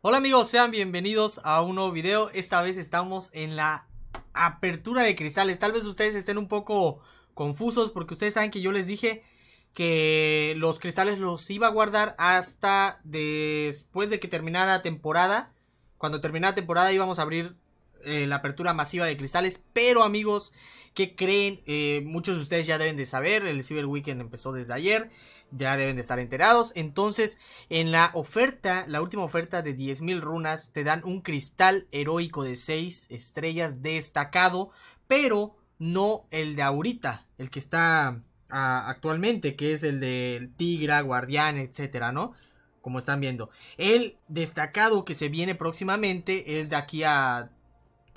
Hola amigos, sean bienvenidos a un nuevo video. Esta vez estamos en la apertura de cristales. Tal vez ustedes estén un poco confusos porque ustedes saben que yo les dije que los cristales los iba a guardar hasta después de que terminara temporada. Cuando terminara temporada íbamos a abrir eh, la apertura masiva de cristales. Pero amigos, que creen? Eh, muchos de ustedes ya deben de saber, el Cyber Weekend empezó desde ayer, ya deben de estar enterados. Entonces, en la oferta, la última oferta de 10.000 runas, te dan un cristal heroico de 6 estrellas destacado, pero no el de ahorita, el que está actualmente, que es el del Tigra, Guardián, etcétera, ¿no? Como están viendo. El destacado que se viene próximamente es de aquí a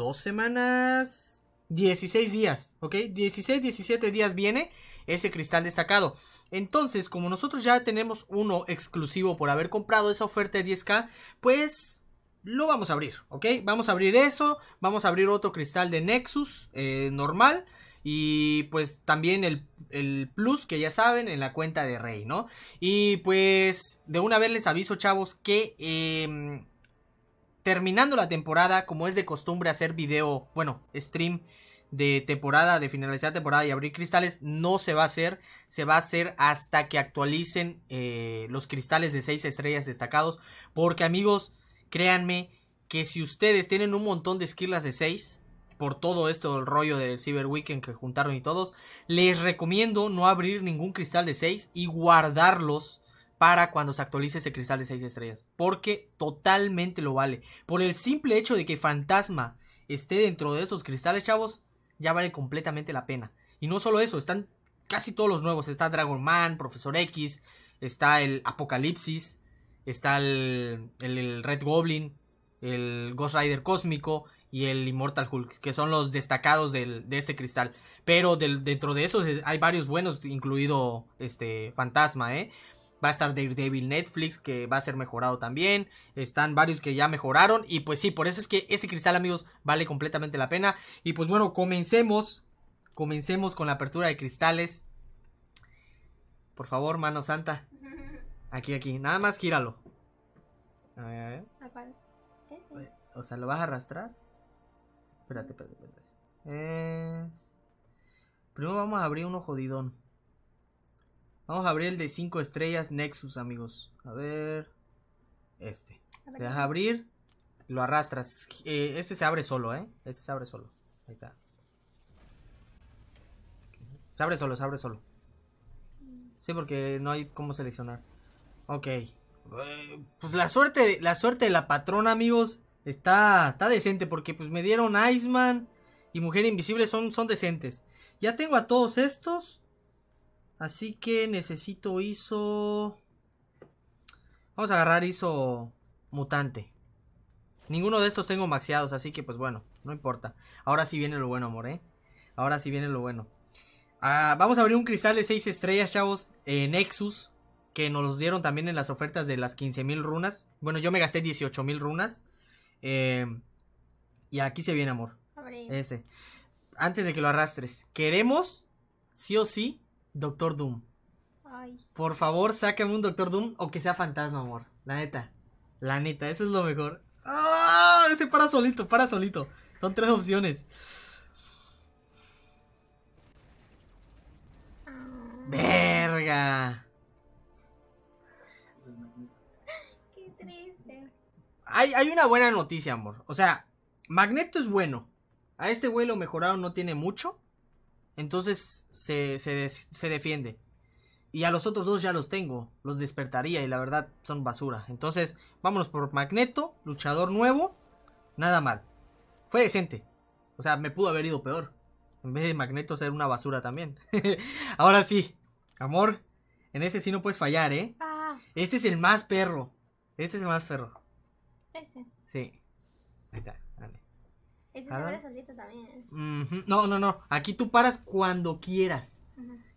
dos semanas, 16 días, ¿ok? 16, 17 días viene ese cristal destacado. Entonces, como nosotros ya tenemos uno exclusivo por haber comprado esa oferta de 10k, pues lo vamos a abrir, ¿ok? Vamos a abrir eso, vamos a abrir otro cristal de Nexus eh, normal. Y pues también el, el, plus que ya saben en la cuenta de Rey, ¿no? Y pues de una vez les aviso, chavos, que em, terminando la temporada, como es de costumbre hacer video, bueno, stream de temporada, de finalizar temporada y abrir cristales, no se va a hacer, se va a hacer hasta que actualicen eh, los cristales de 6 estrellas destacados, porque amigos, créanme que si ustedes tienen un montón de esquilas de 6, por todo esto el rollo del Cyber Weekend que juntaron y todos, les recomiendo no abrir ningún cristal de 6 y guardarlos para cuando se actualice ese cristal de 6 estrellas. Porque totalmente lo vale. Por el simple hecho de que Fantasma esté dentro de esos cristales, chavos, ya vale completamente la pena. Y no solo eso, están casi todos los nuevos. Está Dragon Man, Profesor X, está el Apocalipsis, está el, Red Goblin, el Ghost Rider Cósmico y el Immortal Hulk, que son los destacados de este cristal. Pero dentro de esos hay varios buenos, incluido este Fantasma, ¿eh? Va a estar Daredevil Netflix, que va a ser mejorado también. Están varios que ya mejoraron. Y pues sí, por eso es que este cristal, amigos, vale completamente la pena. Y pues bueno, comencemos. Comencemos con la apertura de cristales. Por favor, mano santa. Aquí, aquí. Nada más gíralo. A ver, a ver. Este. O sea, ¿lo vas a arrastrar? Espérate, espérate, espérate. Primero vamos a abrir uno jodidón. Vamos a abrir el de 5 estrellas Nexus, amigos. A ver. Este. Le das a abrir. Lo arrastras. Eh, este se abre solo, ¿eh? Este se abre solo. Ahí está. Se abre solo, se abre solo. Sí, porque no hay cómo seleccionar. Ok. Eh, pues la suerte, la suerte de la patrona, amigos, está, está decente. Porque pues me dieron Iceman y Mujer Invisible son, son decentes. Ya tengo a todos estos. Así que necesito ISO... Vamos a agarrar ISO mutante. Ninguno de estos tengo maxeados, así que pues bueno, no importa. Ahora sí viene lo bueno, amor, ¿eh? Ahora sí viene lo bueno. Ah, vamos a abrir un cristal de 6 estrellas, chavos, en Nexus. Que nos los dieron también en las ofertas de las 15.000 runas. Bueno, yo me gasté 18.000 runas. Eh, y aquí se viene, amor. Este. Antes de que lo arrastres. Queremos, sí o sí, Doctor Doom. Por favor, sáqueme un Doctor Doom o que sea fantasma, amor. La neta. La neta, eso es lo mejor. ¡Ah! Ese para solito, para solito. Son tres opciones. Ah. Verga. Qué triste. Hay, hay una buena noticia, amor. O sea, Magneto es bueno. A este güey lo mejorado no tiene mucho. Entonces se, defiende. Y a los otros dos ya los tengo. Los despertaría y la verdad son basura. Entonces, vámonos por Magneto, luchador nuevo. Nada mal. Fue decente. O sea, me pudo haber ido peor. En vez de Magneto ser una basura también. Ahora sí, amor. En este sí no puedes fallar, ¿eh? Ah. Este es el más perro. Este es el más perro. Este. Sí. Ahí está, dale. Ese abre solito también. No, no, no. Aquí tú paras cuando quieras.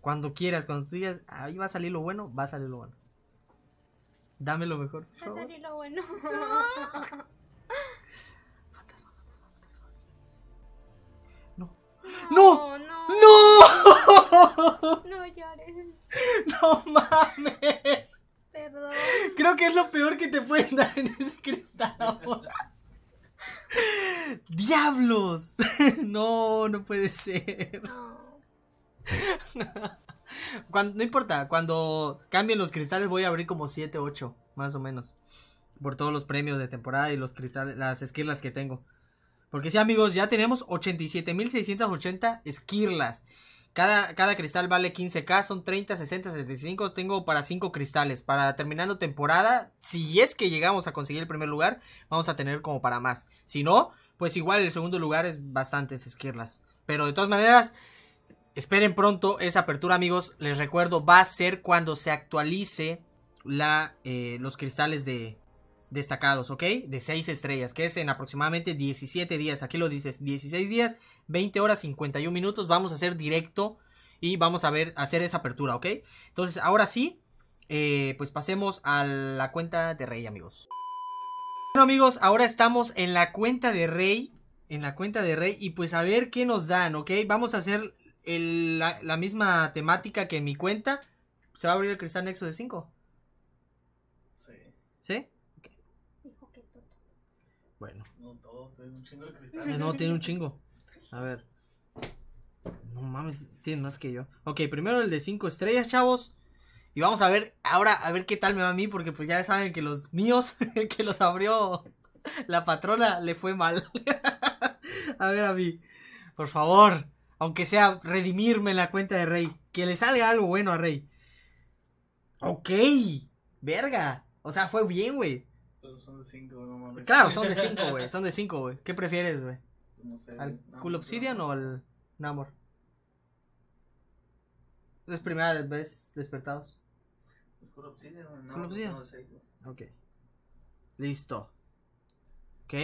Cuando quieras, cuando tú digas, ahí va a salir lo bueno, va a salir lo bueno. Dame lo mejor. Va a salir lo bueno. No. No, no. No. No llores. No mames. No, puede ser. No. no importa, cuando cambien los cristales voy a abrir como 7, 8, más o menos. Por todos los premios de temporada y los cristales, las esquirlas que tengo. Porque si amigos, ya tenemos 87.680 esquirlas. Cada, cada, cristal vale 15k, son 30, 60, 75. Tengo para 5 cristales. Para terminando temporada, si es que llegamos a conseguir el primer lugar, vamos a tener como para más. Si no, pues igual el segundo lugar es bastantes esquirlas. Pero de todas maneras, esperen pronto esa apertura, amigos. Les recuerdo, va a ser cuando se actualice la, eh, los cristales de destacados, ¿ok? De 6 estrellas, que es en aproximadamente 17 días. Aquí lo dices, 16 días, 20 horas, 51 minutos. Vamos a hacer directo y vamos a ver, hacer esa apertura, ¿ok? Entonces, ahora sí, eh, pues pasemos a la cuenta de Rey, amigos. Bueno amigos, ahora estamos en la cuenta de Rey, en la cuenta de Rey, y pues a ver qué nos dan, ¿ok? Vamos a hacer la, misma temática que en mi cuenta. ¿Se va a abrir el cristal Nexo de 5? Sí. ¿Sí? Bueno. No, todo, tiene un chingo de cristal. Ah, no, tiene un chingo. A ver. No mames, tiene más que yo. Ok, primero el de 5 estrellas, chavos. Y vamos a ver ahora a ver qué tal me va a mí, porque pues ya saben que los míos, que los abrió la patrona, le fue mal. a ver a mí, por favor, aunque sea redimirme la cuenta de Rey, que le salga algo bueno a Rey. Ok, verga. O sea, fue bien, güey. son de 5, no mames. Claro, son de 5, güey. Son de 5, güey. ¿Qué prefieres, güey? Pues no sé. ¿Al Cool Obsidian o al Namor? Es primera vez despertados. ¿Es pues con obsidian, no, pues No, ¿no? Ok. Listo. Ok.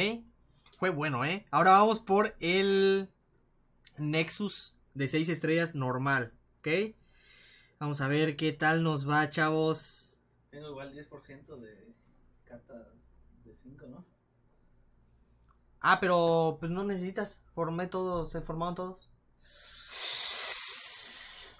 Fue bueno, ¿eh? Ahora vamos por el Nexus de 6 estrellas normal, ¿ok? Vamos a ver qué tal nos va, chavos. Tengo igual 10% de carta de 5, ¿no? Ah, pero pues no necesitas. Formé todos, se formaron todos.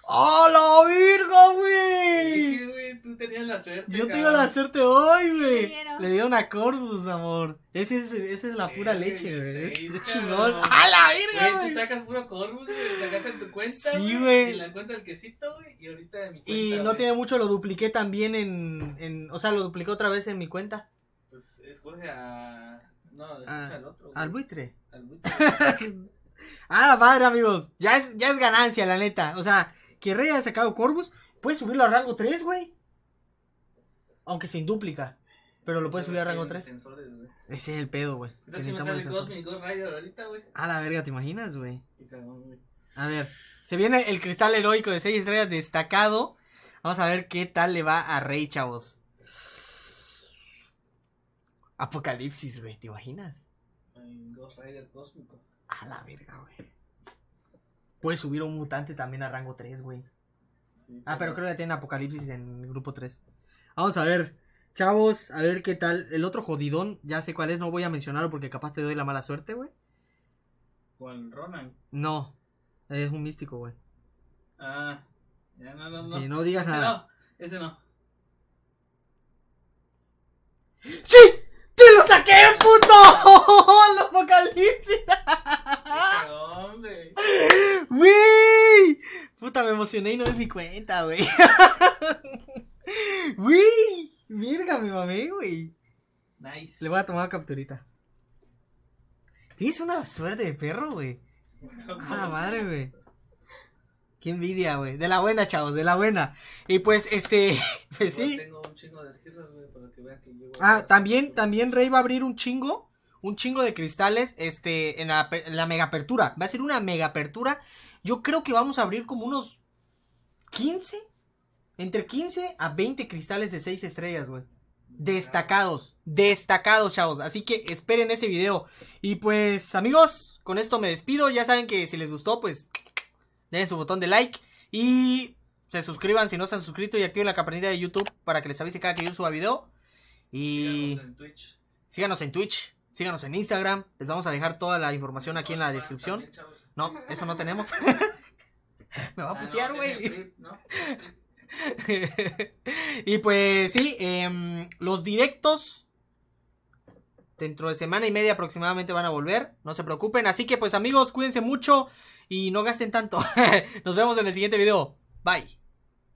¡Hola Virgo, la güey! tú tenías la suerte. Yo tengo la suerte hoy, güey. Le dieron a Corvus, amor. Esa es, es la pura leche, güey. Es, chingón. ¡Ah, la virga, güey! Tú sacas puro Corvus, güey. Sacaste en tu cuenta. Sí, güey. En la cuenta del quesito, güey. Y ahorita en mi cuenta. Y no tiene mucho, lo dupliqué también en, en. O sea, lo dupliqué otra vez en mi cuenta. Pues escoge a. No, escoge ah, al otro. Wey. Al buitre. Al buitre. ah, padre, amigos. Ya es, ya es ganancia, la neta. O sea que Rey haya sacado Corvus, puedes subirlo a rango 3, güey. Aunque sin duplica. Pero lo puedes subir a rango 3. Ese es el pedo, güey. Si ahorita, güey. A la verga, ¿te imaginas, güey? A ver, se viene el cristal heroico de 6 estrellas destacado. Vamos a ver qué tal le va a Rey, chavos. Apocalipsis, güey, ¿te imaginas? Ghost Rider cósmico. A la verga, güey. Puedes subir un mutante también a rango 3, güey. ah, pero creo que ya tienen Apocalipsis en el grupo 3. Vamos a ver, chavos, a ver qué tal. El otro jodidón, ya sé cuál es, no voy a mencionarlo porque capaz te doy la mala suerte, güey. ¿Con Ronan? No, es un místico, güey. Ah, ya no, no, no. Sí, no digas nada. No, ese no. ¡Sí! qué, puto! ¡El apocalipsis! ¡Hombre! ¡Wey! Puta, me emocioné y no me mi cuenta, güey. ¡Wey! ¡Mirga, mi mamé, güey! Nice. Le voy a tomar capturita. Tienes una suerte de perro, güey. Ah, madre, güey envidia, güey. De la buena, chavos, de la buena. Y pues, este, pues sí. Tengo un chingo de güey, para que que Ah, también, también Rey va a abrir un chingo, un chingo de cristales, este, en la, en la mega apertura. Va a ser una mega apertura. Yo creo que vamos a abrir como unos 15, entre 15 a 20 cristales de 6 estrellas, güey. Destacados, destacados, chavos. Así que esperen ese video. Y pues, amigos, con esto me despido. Ya saben que si les gustó, pues den su botón de like y se suscriban si no se han suscrito y activen la campanita de YouTube para que les avise cada que yo suba video. Y síganos en Twitch. Síganos en, Twitch, síganos en Instagram. Les vamos a dejar toda la información aquí en la ah, descripción. no, eso no tenemos. Me va a ah, putear, güey. y pues sí, em, los directos Dentro de semana y media aproximadamente van a volver. No se preocupen. Así que pues amigos, cuídense mucho y no gasten tanto. Nos vemos en el siguiente video. Bye.